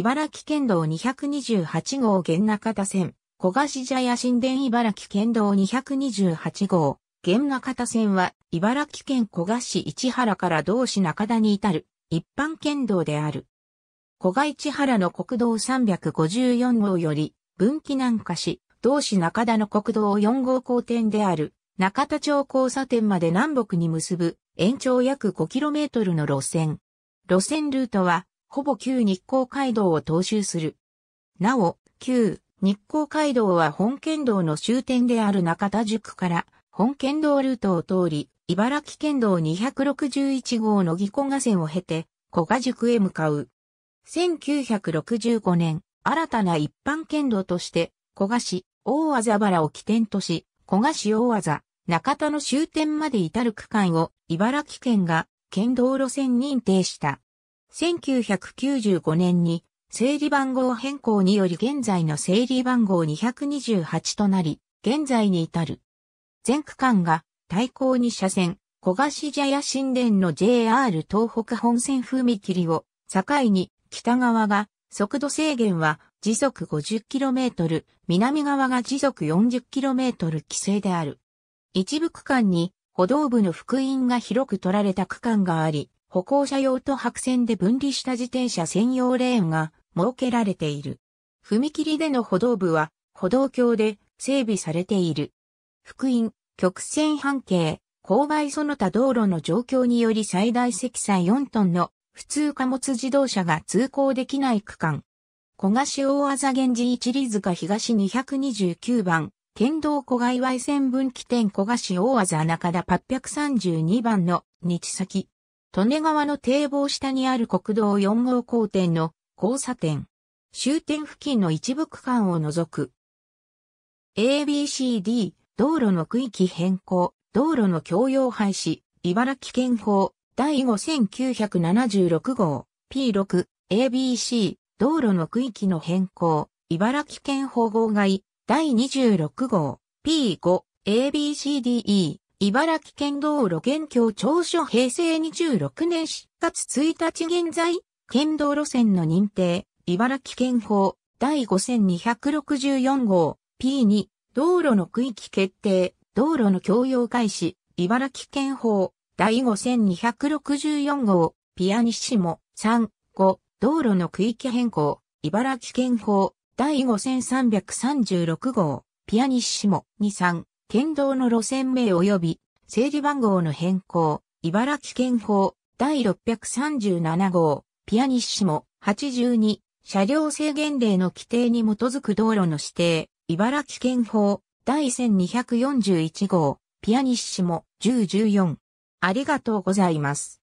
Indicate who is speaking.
Speaker 1: 茨城県道228号玄中田線、小菓茶屋新田茨城県道228号、玄中田線は、茨城県小賀市市原から同市中田に至る、一般県道である。小賀市原の国道354号より、分岐南下し、同市中田の国道4号交点である、中田町交差点まで南北に結ぶ、延長約 5km の路線。路線ルートは、ほぼ旧日光街道を踏襲する。なお、旧日光街道は本県道の終点である中田宿から本県道ルートを通り、茨城県道261号の義古賀線を経て、古賀宿へ向かう。1965年、新たな一般県道として、古賀市、大和原を起点とし、古賀市大和、中田の終点まで至る区間を茨城県が県道路線認定した。1995年に整理番号変更により現在の整理番号228となり、現在に至る。全区間が対向2車線、小菓子茶屋新田の JR 東北本線踏切を境に北側が速度制限は時速 50km、南側が時速 40km 規制である。一部区間に歩道部の福音が広く取られた区間があり、歩行者用と白線で分離した自転車専用レーンが設けられている。踏切での歩道部は歩道橋で整備されている。福音、曲線半径、勾配その他道路の状況により最大積載4トンの普通貨物自動車が通行できない区間。小賀市大あ源氏一里塚東229番、県道小賀岩井線分岐点小賀市大あ中田832番の日先。利根川の堤防下にある国道4号交点の交差点。終点付近の一部区間を除く。ABCD 道路の区域変更、道路の共用廃止、茨城県法第5976号 P6 ABC 道路の区域の変更、茨城県法号外第26号 P5 ABCDE 茨城県道路現況調書平成26年4月1日現在、県道路線の認定、茨城県法第5264号 P2 道路の区域決定、道路の共用開始、茨城県法第5264号ピアニッシモ3、5道路の区域変更、茨城県法第5336号ピアニッシモ2、3県道の路線名及び整理番号の変更、茨城県法第637号、ピアニッシモ82、車両制限令の規定に基づく道路の指定、茨城県法第1241号、ピアニッシモ1014。ありがとうございます。